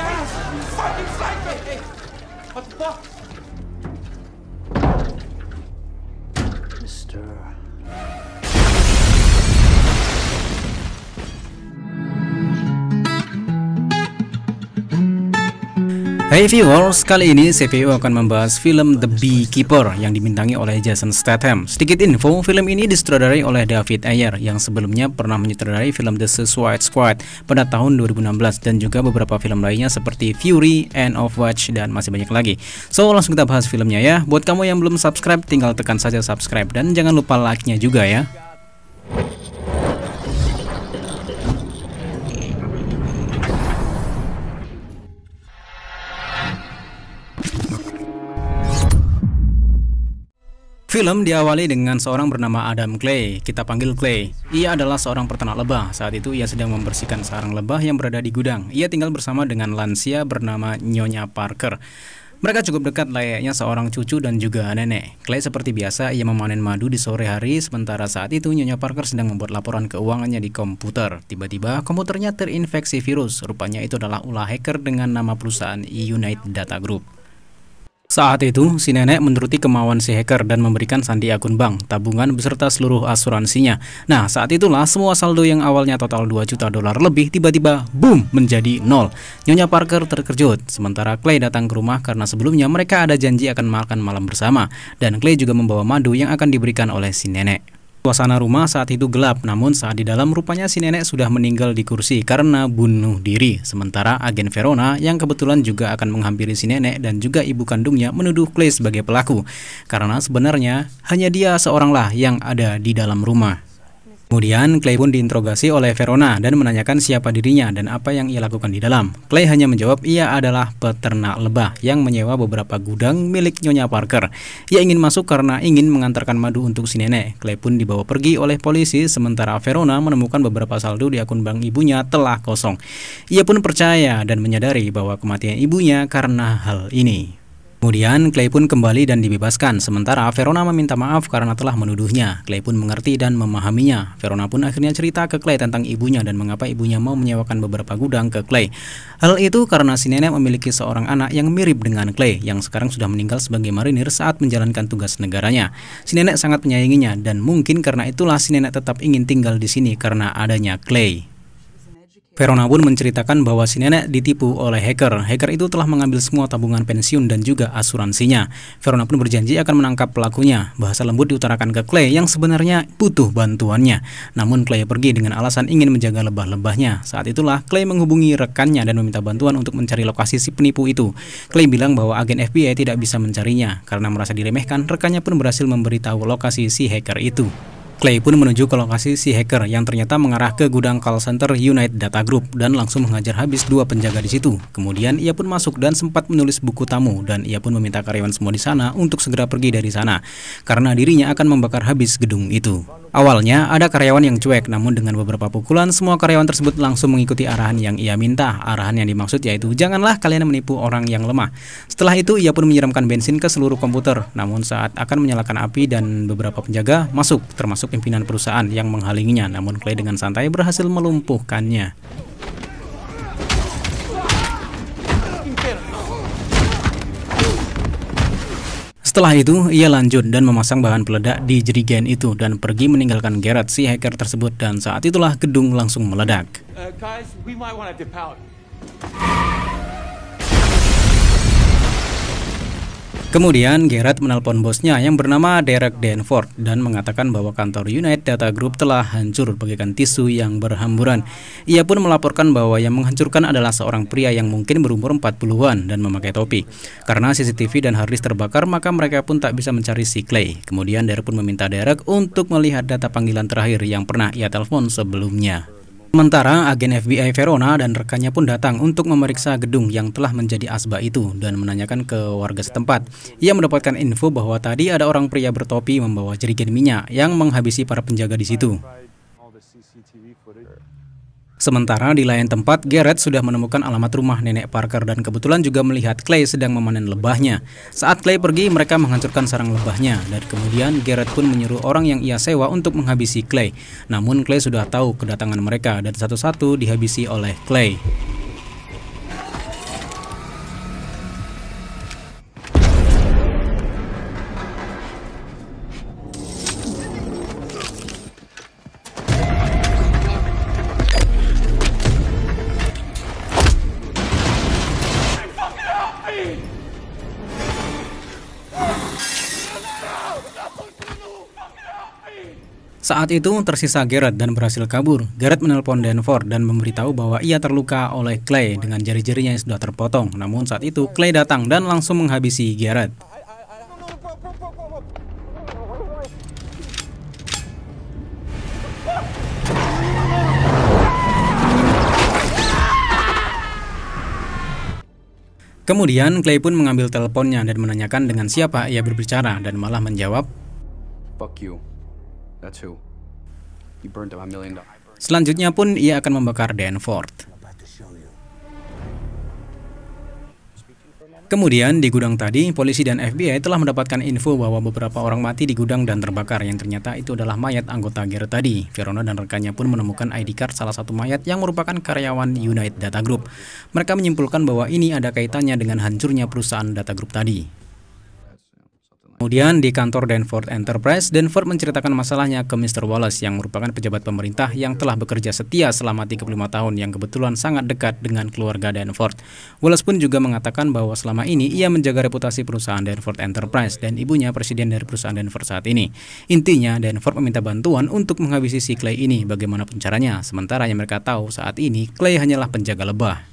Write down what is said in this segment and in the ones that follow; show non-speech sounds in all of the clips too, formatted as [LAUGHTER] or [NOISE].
gas! You fucking psycho! Hey, what the fuck? Mr. Hey viewers, kali ini CPU akan membahas film The Beekeeper yang dibintangi oleh Jason Statham. Sedikit info, film ini disutradarai oleh David Ayer yang sebelumnya pernah menyutradarai film The Suicide Squad pada tahun 2016 dan juga beberapa film lainnya seperti Fury, End of Watch, dan masih banyak lagi. So langsung kita bahas filmnya ya. Buat kamu yang belum subscribe, tinggal tekan saja subscribe dan jangan lupa like-nya juga ya. Film diawali dengan seorang bernama Adam Clay, kita panggil Clay. Ia adalah seorang peternak lebah, saat itu ia sedang membersihkan sarang lebah yang berada di gudang. Ia tinggal bersama dengan lansia bernama Nyonya Parker. Mereka cukup dekat layaknya seorang cucu dan juga nenek. Clay seperti biasa, ia memanen madu di sore hari, sementara saat itu Nyonya Parker sedang membuat laporan keuangannya di komputer. Tiba-tiba, komputernya terinfeksi virus. Rupanya itu adalah ulah hacker dengan nama perusahaan United Data Group. Saat itu, si nenek menuruti kemauan si hacker dan memberikan sandi akun bank, tabungan beserta seluruh asuransinya. Nah, saat itulah semua saldo yang awalnya total 2 juta dolar lebih tiba-tiba boom menjadi nol. Nyonya Parker terkejut, sementara Clay datang ke rumah karena sebelumnya mereka ada janji akan makan malam bersama dan Clay juga membawa madu yang akan diberikan oleh si nenek. Suasana rumah saat itu gelap, namun saat di dalam rupanya si nenek sudah meninggal di kursi karena bunuh diri. Sementara agen Verona yang kebetulan juga akan menghampiri si nenek dan juga ibu kandungnya menuduh Clay sebagai pelaku. Karena sebenarnya hanya dia seoranglah yang ada di dalam rumah. Kemudian Clay pun diinterogasi oleh Verona dan menanyakan siapa dirinya dan apa yang ia lakukan di dalam. Clay hanya menjawab ia adalah peternak lebah yang menyewa beberapa gudang milik Nyonya Parker. Ia ingin masuk karena ingin mengantarkan madu untuk si nenek. Clay pun dibawa pergi oleh polisi sementara Verona menemukan beberapa saldo di akun bank ibunya telah kosong. Ia pun percaya dan menyadari bahwa kematian ibunya karena hal ini. Kemudian, Clay pun kembali dan dibebaskan, sementara Verona meminta maaf karena telah menuduhnya. Clay pun mengerti dan memahaminya. Verona pun akhirnya cerita ke Clay tentang ibunya dan mengapa ibunya mau menyewakan beberapa gudang ke Clay. Hal itu karena si nenek memiliki seorang anak yang mirip dengan Clay, yang sekarang sudah meninggal sebagai marinir saat menjalankan tugas negaranya. Si nenek sangat menyayanginya, dan mungkin karena itulah si nenek tetap ingin tinggal di sini karena adanya Clay. Verona pun menceritakan bahwa si nenek ditipu oleh hacker. Hacker itu telah mengambil semua tabungan pensiun dan juga asuransinya. Verona pun berjanji akan menangkap pelakunya. Bahasa lembut diutarakan ke Clay yang sebenarnya butuh bantuannya. Namun Clay pergi dengan alasan ingin menjaga lebah-lebahnya. Saat itulah Clay menghubungi rekannya dan meminta bantuan untuk mencari lokasi si penipu itu. Clay bilang bahwa agen FBI tidak bisa mencarinya karena merasa diremehkan. Rekannya pun berhasil memberitahu lokasi si hacker itu. Clay pun menuju ke lokasi si hacker yang ternyata mengarah ke gudang call center United Data Group dan langsung menghajar habis dua penjaga di situ. Kemudian ia pun masuk dan sempat menulis buku tamu dan ia pun meminta karyawan semua di sana untuk segera pergi dari sana karena dirinya akan membakar habis gedung itu. Awalnya ada karyawan yang cuek, namun dengan beberapa pukulan, semua karyawan tersebut langsung mengikuti arahan yang ia minta. Arahan yang dimaksud yaitu, janganlah kalian menipu orang yang lemah. Setelah itu, ia pun menyiramkan bensin ke seluruh komputer. Namun saat akan menyalakan api dan beberapa penjaga masuk, termasuk pimpinan perusahaan yang menghalanginya, namun Clay dengan santai berhasil melumpuhkannya. Setelah itu, ia lanjut dan memasang bahan peledak di jerigen itu dan pergi meninggalkan Gerard si hacker tersebut dan saat itulah gedung langsung meledak. Uh, guys, Kemudian Gerard menelpon bosnya yang bernama Derek Danford dan mengatakan bahwa kantor United Data Group telah hancur bagaikan tisu yang berhamburan. Ia pun melaporkan bahwa yang menghancurkan adalah seorang pria yang mungkin berumur 40-an dan memakai topi. Karena CCTV dan harddisk terbakar, maka mereka pun tak bisa mencari si Clay. Kemudian Derek pun meminta Derek untuk melihat data panggilan terakhir yang pernah ia telepon sebelumnya. Sementara agen FBI Verona dan rekannya pun datang untuk memeriksa gedung yang telah menjadi asbak itu dan menanyakan ke warga setempat. Ia mendapatkan info bahwa tadi ada orang pria bertopi membawa jerigen minyak yang menghabisi para penjaga di situ. Sementara di lain tempat, Garrett sudah menemukan alamat rumah nenek Parker dan kebetulan juga melihat Clay sedang memanen lebahnya. Saat Clay pergi, mereka menghancurkan sarang lebahnya dan kemudian Garrett pun menyuruh orang yang ia sewa untuk menghabisi Clay. Namun Clay sudah tahu kedatangan mereka dan satu-satu dihabisi oleh Clay. Saat itu tersisa Gerard dan berhasil kabur. Gerard menelpon Denver dan memberitahu bahwa ia terluka oleh Clay dengan jari-jarinya yang sudah terpotong. Namun saat itu Clay datang dan langsung menghabisi Gerard. Kemudian Clay pun mengambil teleponnya dan menanyakan dengan siapa ia berbicara dan malah menjawab, "Fuck you." Selanjutnya pun ia akan membakar Danforth. Kemudian di gudang tadi, polisi dan FBI telah mendapatkan info bahwa beberapa orang mati di gudang dan terbakar yang ternyata itu adalah mayat anggota Ger tadi. Verona dan rekannya pun menemukan ID card salah satu mayat yang merupakan karyawan United Data Group. Mereka menyimpulkan bahwa ini ada kaitannya dengan hancurnya perusahaan Data Group tadi. Kemudian di kantor Denver Enterprise, Denver menceritakan masalahnya ke Mr. Wallace yang merupakan pejabat pemerintah yang telah bekerja setia selama 35 tahun yang kebetulan sangat dekat dengan keluarga Denver. Wallace pun juga mengatakan bahwa selama ini ia menjaga reputasi perusahaan Denver Enterprise dan ibunya presiden dari perusahaan Denver saat ini. Intinya Denver meminta bantuan untuk menghabisi si Clay ini bagaimanapun caranya, sementara yang mereka tahu saat ini Clay hanyalah penjaga lebah.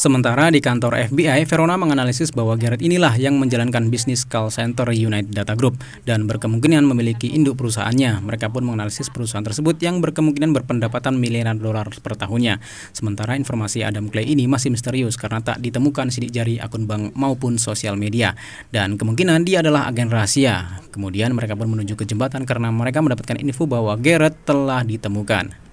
Sementara di kantor FBI, Verona menganalisis bahwa Garrett inilah yang menjalankan bisnis call center United Data Group dan berkemungkinan memiliki induk perusahaannya. Mereka pun menganalisis perusahaan tersebut yang berkemungkinan berpendapatan miliaran dolar per tahunnya. Sementara informasi Adam Clay ini masih misterius karena tak ditemukan sidik jari akun bank maupun sosial media dan kemungkinan dia adalah agen rahasia. Kemudian mereka pun menuju ke jembatan karena mereka mendapatkan info bahwa Garrett telah ditemukan.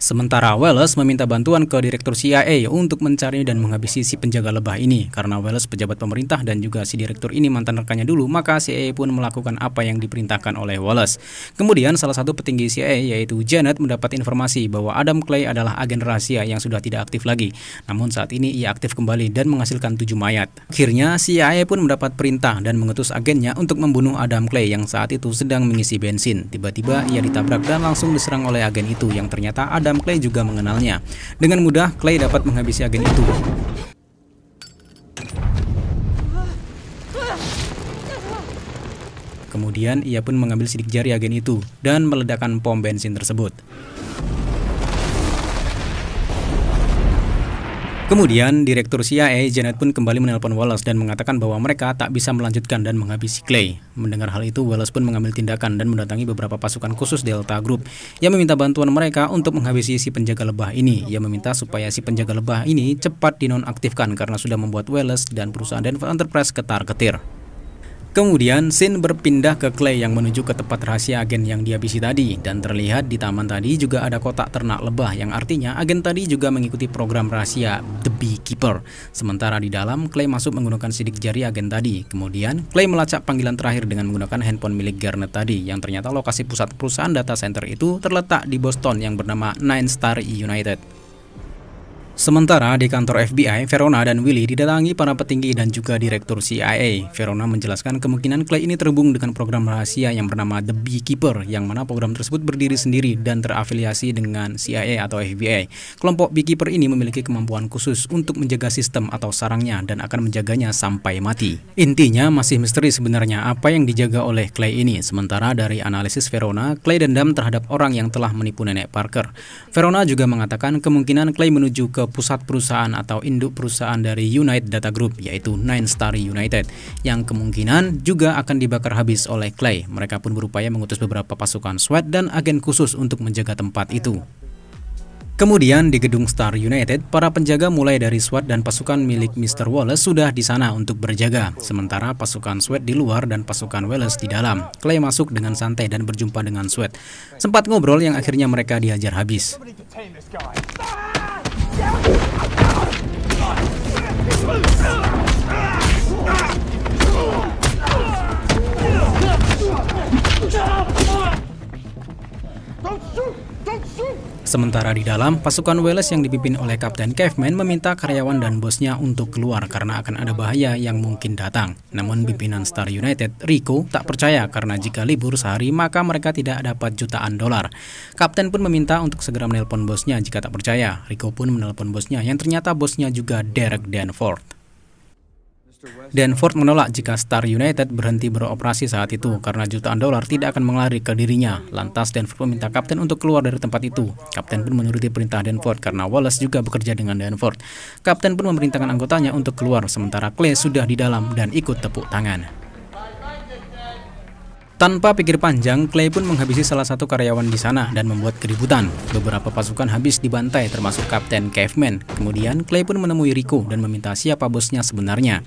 Sementara Wallace meminta bantuan ke Direktur CIA untuk mencari dan menghabisi si penjaga lebah ini. Karena Wallace pejabat pemerintah dan juga si direktur ini mantan rekannya dulu, maka CIA pun melakukan apa yang diperintahkan oleh Wallace. Kemudian salah satu petinggi CIA yaitu Janet mendapat informasi bahwa Adam Clay adalah agen rahasia yang sudah tidak aktif lagi. Namun saat ini ia aktif kembali dan menghasilkan tujuh mayat. Akhirnya CIA pun mendapat perintah dan mengutus agennya untuk membunuh Adam Clay yang saat itu sedang mengisi bensin. Tiba-tiba ia ditabrak dan langsung diserang oleh agen itu yang ternyata ada Madame Clay juga mengenalnya. Dengan mudah, Clay dapat menghabisi agen itu. Kemudian, ia pun mengambil sidik jari agen itu dan meledakkan pom bensin tersebut. Kemudian, Direktur CIA Janet pun kembali menelpon Wallace dan mengatakan bahwa mereka tak bisa melanjutkan dan menghabisi Clay. Mendengar hal itu, Wallace pun mengambil tindakan dan mendatangi beberapa pasukan khusus Delta Group yang meminta bantuan mereka untuk menghabisi si penjaga lebah ini. Ia meminta supaya si penjaga lebah ini cepat dinonaktifkan karena sudah membuat Wallace dan perusahaan Denver Enterprise ketar-ketir. Kemudian Sin berpindah ke Clay yang menuju ke tempat rahasia agen yang dihabisi tadi dan terlihat di taman tadi juga ada kotak ternak lebah yang artinya agen tadi juga mengikuti program rahasia The Beekeeper. Sementara di dalam Clay masuk menggunakan sidik jari agen tadi. Kemudian Clay melacak panggilan terakhir dengan menggunakan handphone milik Garnet tadi yang ternyata lokasi pusat perusahaan data center itu terletak di Boston yang bernama Nine Star United. Sementara di kantor FBI, Verona dan Willy didatangi para petinggi dan juga direktur CIA. Verona menjelaskan kemungkinan Clay ini terhubung dengan program rahasia yang bernama The Beekeeper, yang mana program tersebut berdiri sendiri dan terafiliasi dengan CIA atau FBI. Kelompok Beekeeper ini memiliki kemampuan khusus untuk menjaga sistem atau sarangnya dan akan menjaganya sampai mati. Intinya masih misteri sebenarnya apa yang dijaga oleh Clay ini. Sementara dari analisis Verona, Clay dendam terhadap orang yang telah menipu nenek Parker. Verona juga mengatakan kemungkinan Clay menuju ke pusat perusahaan atau induk perusahaan dari United Data Group yaitu Nine Star United yang kemungkinan juga akan dibakar habis oleh Clay. Mereka pun berupaya mengutus beberapa pasukan SWAT dan agen khusus untuk menjaga tempat itu. Kemudian di gedung Star United, para penjaga mulai dari SWAT dan pasukan milik Mr. Wallace sudah di sana untuk berjaga, sementara pasukan SWAT di luar dan pasukan Wallace di dalam. Clay masuk dengan santai dan berjumpa dengan SWAT. Sempat ngobrol yang akhirnya mereka dihajar habis. Sementara di dalam, pasukan Wales yang dipimpin oleh Kapten Caveman meminta karyawan dan bosnya untuk keluar karena akan ada bahaya yang mungkin datang. Namun pimpinan Star United, Rico, tak percaya karena jika libur sehari maka mereka tidak dapat jutaan dolar. Kapten pun meminta untuk segera menelpon bosnya jika tak percaya. Rico pun menelpon bosnya yang ternyata bosnya juga Derek Danforth. Dan Ford menolak jika Star United berhenti beroperasi saat itu karena jutaan dolar tidak akan mengelari ke dirinya. Lantas Danforth meminta kapten untuk keluar dari tempat itu. Kapten pun menuruti perintah Danforth karena Wallace juga bekerja dengan Danforth. Kapten pun memerintahkan anggotanya untuk keluar sementara Clay sudah di dalam dan ikut tepuk tangan. Tanpa pikir panjang, Clay pun menghabisi salah satu karyawan di sana dan membuat keributan. Beberapa pasukan habis dibantai termasuk Kapten Caveman. Kemudian Clay pun menemui Rico dan meminta siapa bosnya sebenarnya.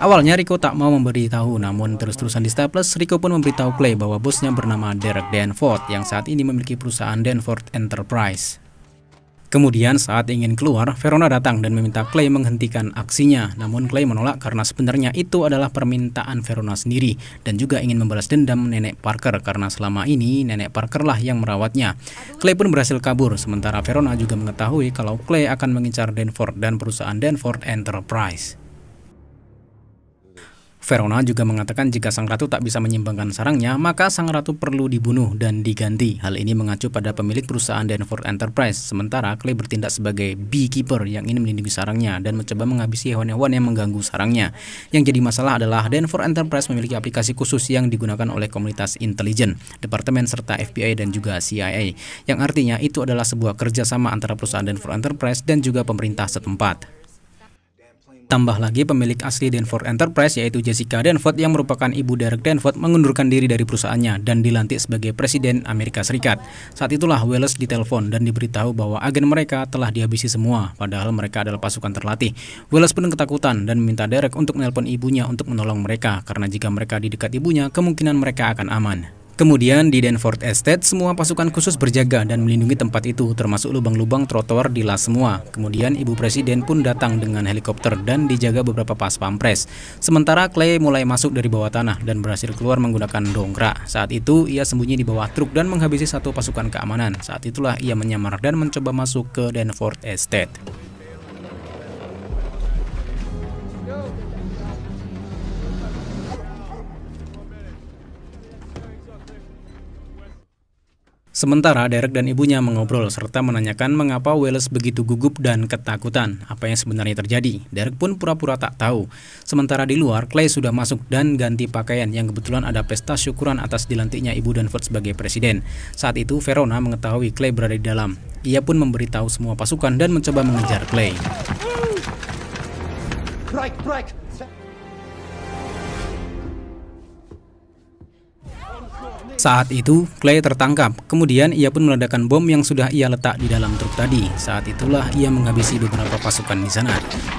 Awalnya Rico tak mau memberitahu, namun terus-terusan di Staples, Rico pun memberitahu Clay bahwa bosnya bernama Derek Danforth yang saat ini memiliki perusahaan Danforth Enterprise. Kemudian saat ingin keluar, Verona datang dan meminta Clay menghentikan aksinya. Namun Clay menolak karena sebenarnya itu adalah permintaan Verona sendiri dan juga ingin membalas dendam nenek Parker karena selama ini nenek Parker lah yang merawatnya. Clay pun berhasil kabur, sementara Verona juga mengetahui kalau Clay akan mengincar Danford dan perusahaan Danford Enterprise. Verona juga mengatakan jika sang ratu tak bisa menyimbangkan sarangnya, maka sang ratu perlu dibunuh dan diganti. Hal ini mengacu pada pemilik perusahaan Danforth Enterprise, sementara Clay bertindak sebagai beekeeper yang ingin melindungi sarangnya dan mencoba menghabisi hewan-hewan yang mengganggu sarangnya. Yang jadi masalah adalah Danforth Enterprise memiliki aplikasi khusus yang digunakan oleh komunitas intelijen, departemen serta FBI dan juga CIA, yang artinya itu adalah sebuah kerjasama antara perusahaan Danforth Enterprise dan juga pemerintah setempat. Tambah lagi pemilik asli Danford Enterprise yaitu Jessica Danford yang merupakan ibu Derek Danford mengundurkan diri dari perusahaannya dan dilantik sebagai presiden Amerika Serikat. Saat itulah Wallace ditelepon dan diberitahu bahwa agen mereka telah dihabisi semua padahal mereka adalah pasukan terlatih. Wallace pun ketakutan dan meminta Derek untuk menelpon ibunya untuk menolong mereka karena jika mereka di dekat ibunya kemungkinan mereka akan aman. Kemudian di Denford Estate, semua pasukan khusus berjaga dan melindungi tempat itu, termasuk lubang-lubang trotoar di las semua. Kemudian ibu presiden pun datang dengan helikopter dan dijaga beberapa pas pampres. Sementara Clay mulai masuk dari bawah tanah dan berhasil keluar menggunakan dongkrak. Saat itu ia sembunyi di bawah truk dan menghabisi satu pasukan keamanan. Saat itulah ia menyamar dan mencoba masuk ke Denford Estate. Sementara Derek dan ibunya mengobrol serta menanyakan mengapa Wales begitu gugup dan ketakutan, apa yang sebenarnya terjadi. Derek pun pura-pura tak tahu. Sementara di luar, Clay sudah masuk dan ganti pakaian yang kebetulan ada pesta syukuran atas dilantiknya ibu Danford sebagai presiden. Saat itu, Verona mengetahui Clay berada di dalam. Ia pun memberitahu semua pasukan dan mencoba mengejar Clay. Break, break. Saat itu, Clay tertangkap. Kemudian ia pun meledakkan bom yang sudah ia letak di dalam truk tadi. Saat itulah ia menghabisi beberapa pasukan di sana.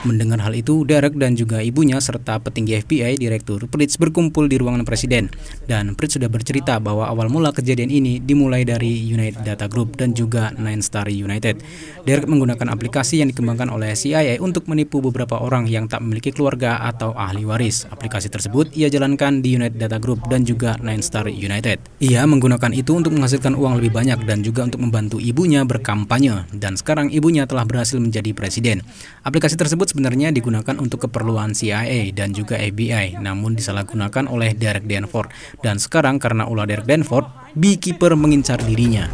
Mendengar hal itu, Derek dan juga ibunya serta petinggi FBI Direktur Pritz berkumpul di ruangan presiden. Dan Pritz sudah bercerita bahwa awal mula kejadian ini dimulai dari United Data Group dan juga Nine Star United. Derek menggunakan aplikasi yang dikembangkan oleh CIA untuk menipu beberapa orang yang tak memiliki keluarga atau ahli waris. Aplikasi tersebut ia jalankan di United Data Group dan juga Nine Star United. Ia menggunakan itu untuk menghasilkan uang lebih banyak dan juga untuk membantu ibunya berkampanye. Dan sekarang ibunya telah berhasil menjadi presiden. Aplikasi tersebut sebenarnya digunakan untuk keperluan CIA dan juga FBI, namun disalahgunakan oleh Derek Danforth. Dan sekarang karena ulah Derek Danford, Beekeeper mengincar dirinya.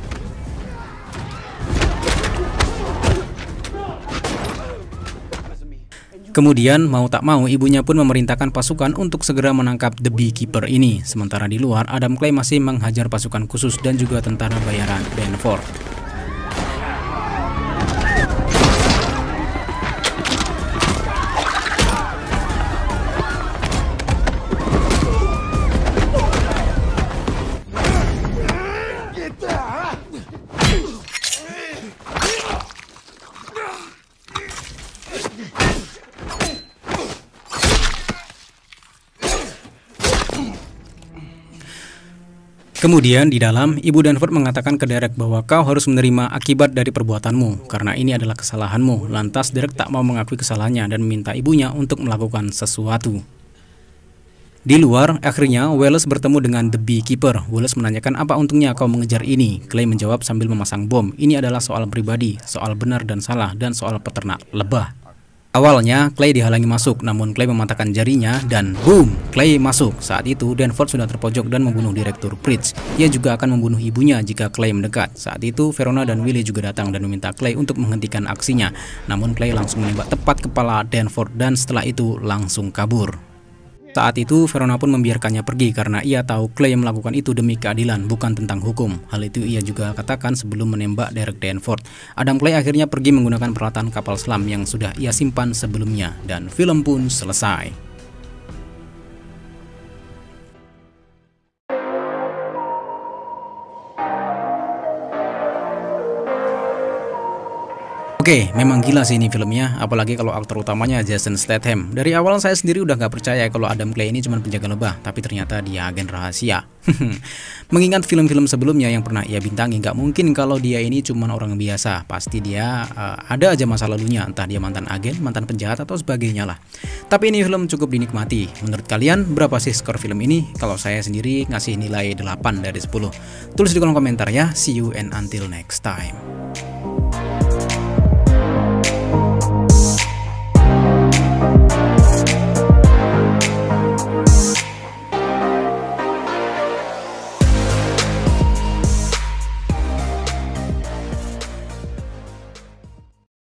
Kemudian, mau tak mau, ibunya pun memerintahkan pasukan untuk segera menangkap The Beekeeper ini. Sementara di luar, Adam Clay masih menghajar pasukan khusus dan juga tentara bayaran Benford. Kemudian di dalam, Ibu Danford mengatakan ke Derek bahwa kau harus menerima akibat dari perbuatanmu, karena ini adalah kesalahanmu. Lantas Derek tak mau mengakui kesalahannya dan meminta ibunya untuk melakukan sesuatu. Di luar, akhirnya Wallace bertemu dengan The Beekeeper. Wallace menanyakan apa untungnya kau mengejar ini. Clay menjawab sambil memasang bom, ini adalah soal pribadi, soal benar dan salah, dan soal peternak lebah. Awalnya, Clay dihalangi masuk, namun Clay mematahkan jarinya dan boom, Clay masuk. Saat itu, Danford sudah terpojok dan membunuh Direktur Pritz. Ia juga akan membunuh ibunya jika Clay mendekat. Saat itu, Verona dan Willy juga datang dan meminta Clay untuk menghentikan aksinya. Namun Clay langsung menembak tepat kepala Danford dan setelah itu langsung kabur saat itu, Verona pun membiarkannya pergi karena ia tahu Clay yang melakukan itu demi keadilan, bukan tentang hukum. Hal itu ia juga katakan sebelum menembak Derek Danford. Adam Clay akhirnya pergi menggunakan peralatan kapal selam yang sudah ia simpan sebelumnya, dan film pun selesai. Oke, memang gila sih ini filmnya, apalagi kalau aktor utamanya Jason Statham. Dari awal saya sendiri udah nggak percaya kalau Adam Clay ini cuma penjaga lebah, tapi ternyata dia agen rahasia. [LAUGHS] Mengingat film-film sebelumnya yang pernah ia bintangi, nggak mungkin kalau dia ini cuma orang biasa. Pasti dia uh, ada aja masa lalunya, entah dia mantan agen, mantan penjahat atau sebagainya lah. Tapi ini film cukup dinikmati. Menurut kalian berapa sih skor film ini? Kalau saya sendiri ngasih nilai 8 dari 10. Tulis di kolom komentar ya. See you and until next time.